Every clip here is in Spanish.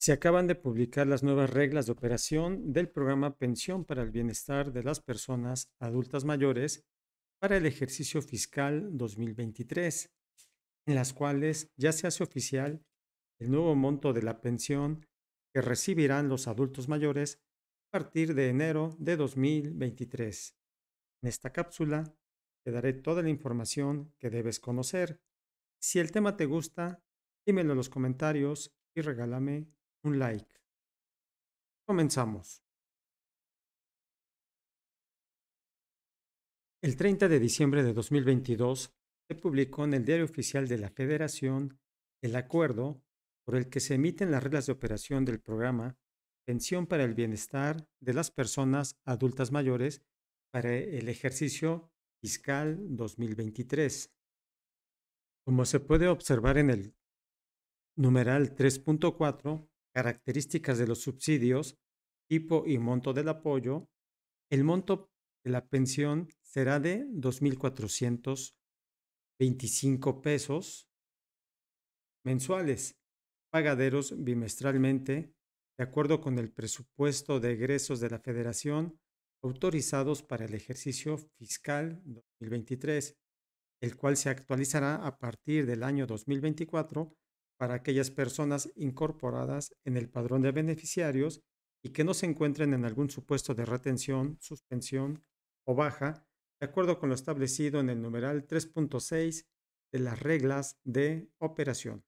Se acaban de publicar las nuevas reglas de operación del programa Pensión para el Bienestar de las Personas Adultas Mayores para el ejercicio fiscal 2023, en las cuales ya se hace oficial el nuevo monto de la pensión que recibirán los adultos mayores a partir de enero de 2023. En esta cápsula te daré toda la información que debes conocer. Si el tema te gusta, dímelo en los comentarios y regálame un like. Comenzamos. El 30 de diciembre de 2022 se publicó en el Diario Oficial de la Federación el acuerdo por el que se emiten las reglas de operación del programa Pensión para el Bienestar de las Personas Adultas Mayores para el ejercicio fiscal 2023. Como se puede observar en el numeral 3.4, características de los subsidios, tipo y monto del apoyo, el monto de la pensión será de 2.425 pesos mensuales, pagaderos bimestralmente, de acuerdo con el presupuesto de egresos de la Federación autorizados para el ejercicio fiscal 2023, el cual se actualizará a partir del año 2024 para aquellas personas incorporadas en el padrón de beneficiarios y que no se encuentren en algún supuesto de retención, suspensión o baja, de acuerdo con lo establecido en el numeral 3.6 de las reglas de operación.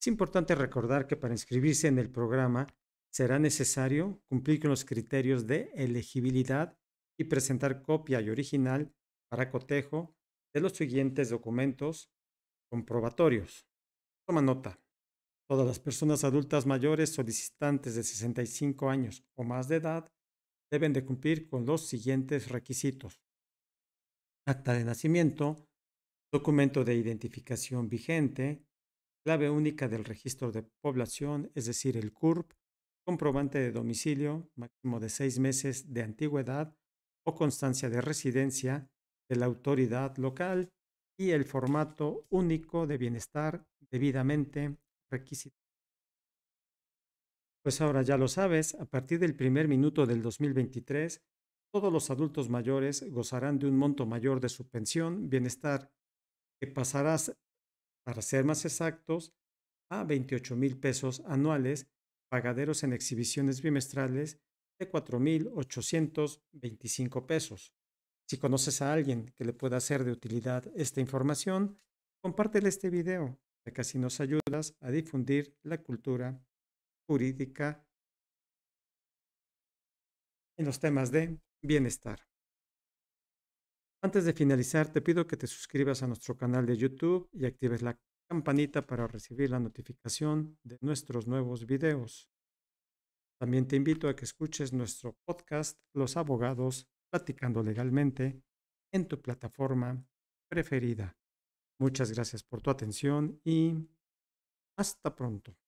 Es importante recordar que para inscribirse en el programa será necesario cumplir con los criterios de elegibilidad y presentar copia y original para cotejo de los siguientes documentos comprobatorios. Toma nota. Todas las personas adultas mayores solicitantes de 65 años o más de edad deben de cumplir con los siguientes requisitos. Acta de nacimiento, documento de identificación vigente, clave única del registro de población, es decir, el CURP, comprobante de domicilio máximo de seis meses de antigüedad o constancia de residencia de la autoridad local el formato único de bienestar debidamente requisito Pues ahora ya lo sabes, a partir del primer minuto del 2023, todos los adultos mayores gozarán de un monto mayor de su pensión bienestar, que pasarás, para ser más exactos, a 28 mil pesos anuales, pagaderos en exhibiciones bimestrales de 4.825 pesos. Si conoces a alguien que le pueda ser de utilidad esta información, compártele este video, ya que así nos ayudas a difundir la cultura jurídica en los temas de bienestar. Antes de finalizar, te pido que te suscribas a nuestro canal de YouTube y actives la campanita para recibir la notificación de nuestros nuevos videos. También te invito a que escuches nuestro podcast Los abogados Platicando Legalmente en tu plataforma preferida. Muchas gracias por tu atención y hasta pronto.